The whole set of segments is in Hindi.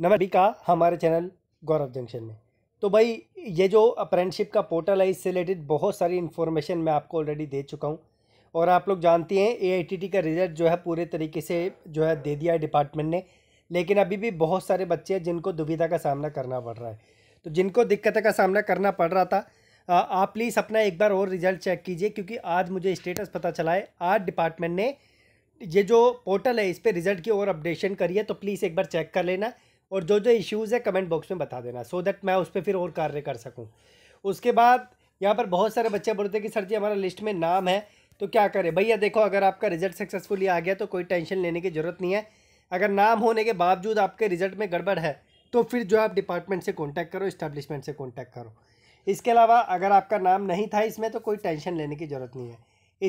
नमस्कार का हमारे चैनल गौरव जंक्शन में तो भाई ये जो अप्रेंटशिप का पोर्टल है इससे रिलेटेड बहुत सारी इन्फॉर्मेशन मैं आपको ऑलरेडी दे चुका हूँ और आप लोग जानती हैं ए का रिज़ल्ट जो है पूरे तरीके से जो है दे दिया है डिपार्टमेंट ने लेकिन अभी भी बहुत सारे बच्चे हैं जिनको दुविधा का सामना करना पड़ रहा है तो जिनको दिक्कत का सामना करना पड़ रहा था आप प्लीज़ अपना एक बार और रिज़ल्ट चेक कीजिए क्योंकि आज मुझे स्टेटस पता चला है आज डिपार्टमेंट ने ये जो पोर्टल है इस पर रिज़ल्ट की और अपडेशन करी है तो प्लीज़ एक बार चेक कर लेना और जो जो इश्यूज़ है कमेंट बॉक्स में बता देना सो so दैट मैं उस पर फिर और कार्य कर सकूँ उसके बाद यहाँ पर बहुत सारे बच्चे बोलते हैं कि सर जी हमारा लिस्ट में नाम है तो क्या करें भैया देखो अगर आपका रिजल्ट सक्सेसफुली आ गया तो कोई टेंशन लेने की ज़रूरत नहीं है अगर नाम होने के बावजूद आपके रिजल्ट में गड़बड़ है तो फिर जो आप डिपार्टमेंट से कॉन्टैक्ट करो इस्टेब्लिशमेंट से कॉन्टैक्ट करो इसके अलावा अगर आपका नाम नहीं था इसमें तो कोई टेंशन लेने की ज़रूरत नहीं है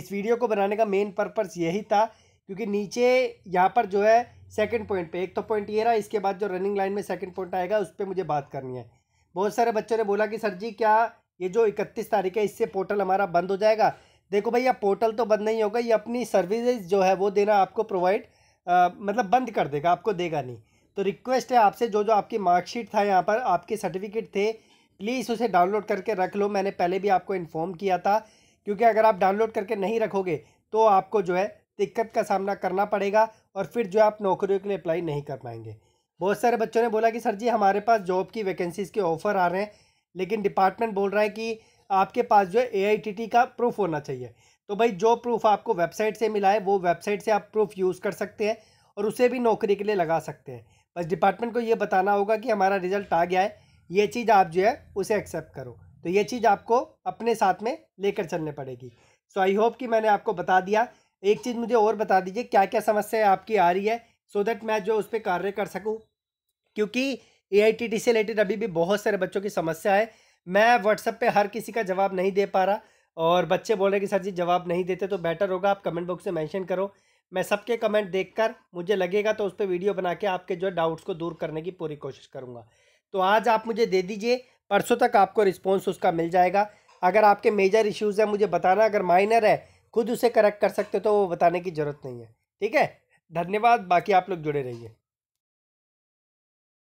इस वीडियो को बनाने का मेन पर्पज़ यही था क्योंकि नीचे यहाँ पर जो है सेकंड पॉइंट पे एक तो पॉइंट ये रहा इसके बाद जो रनिंग लाइन में सेकंड पॉइंट आएगा उस पर मुझे बात करनी है बहुत सारे बच्चों ने बोला कि सर जी क्या ये जो इकतीस तारीख है इससे पोर्टल हमारा बंद हो जाएगा देखो भैया पोर्टल तो बंद नहीं होगा ये अपनी सर्विसेज जो है वो देना आपको प्रोवाइड मतलब बंद कर देगा आपको देगा नहीं तो रिक्वेस्ट है आपसे जो जो आपकी मार्कशीट था यहाँ पर आपके सर्टिफिकेट थे प्लीज़ उसे डाउनलोड करके रख लो मैंने पहले भी आपको इन्फॉर्म किया था क्योंकि अगर आप डाउनलोड करके नहीं रखोगे तो आपको जो है दिक्कत का सामना करना पड़ेगा और फिर जो आप नौकरियों के लिए अप्लाई नहीं कर पाएंगे बहुत सारे बच्चों ने बोला कि सर जी हमारे पास जॉब की वैकेंसीज़ के ऑफ़र आ रहे हैं लेकिन डिपार्टमेंट बोल रहा है कि आपके पास जो है ए का प्रूफ होना चाहिए तो भाई जो प्रूफ आपको वेबसाइट से मिला है वो वेबसाइट से आप प्रूफ यूज़ कर सकते हैं और उसे भी नौकरी के लिए लगा सकते हैं बस डिपार्टमेंट को ये बताना होगा कि हमारा रिजल्ट आ गया है ये चीज़ आप जो है उसे एक्सेप्ट करो तो ये चीज़ आपको अपने साथ में लेकर चलने पड़ेगी सो आई होप कि मैंने आपको बता दिया एक चीज़ मुझे और बता दीजिए क्या क्या समस्या आपकी आ रही है सो so दैट मैं जो उस पर कार्य कर सकूँ क्योंकि ए से रिलेटेड अभी भी बहुत सारे बच्चों की समस्या है मैं व्हाट्सएप पे हर किसी का जवाब नहीं दे पा रहा और बच्चे बोल रहे कि सर जी जवाब नहीं देते तो बेटर होगा आप कमेंट बॉक्स में मेंशन करो मैं सबके कमेंट देखकर मुझे लगेगा तो उस पर वीडियो बना के आपके जो डाउट्स को दूर करने की पूरी कोशिश करूँगा तो आज आप मुझे दे दीजिए परसों तक आपको रिस्पॉन्स उसका मिल जाएगा अगर आपके मेजर इश्यूज़ हैं मुझे बताना अगर माइनर है खुद उसे करेक्ट कर सकते हो तो वो बताने की ज़रूरत नहीं है ठीक है धन्यवाद बाकी आप लोग जुड़े रहिए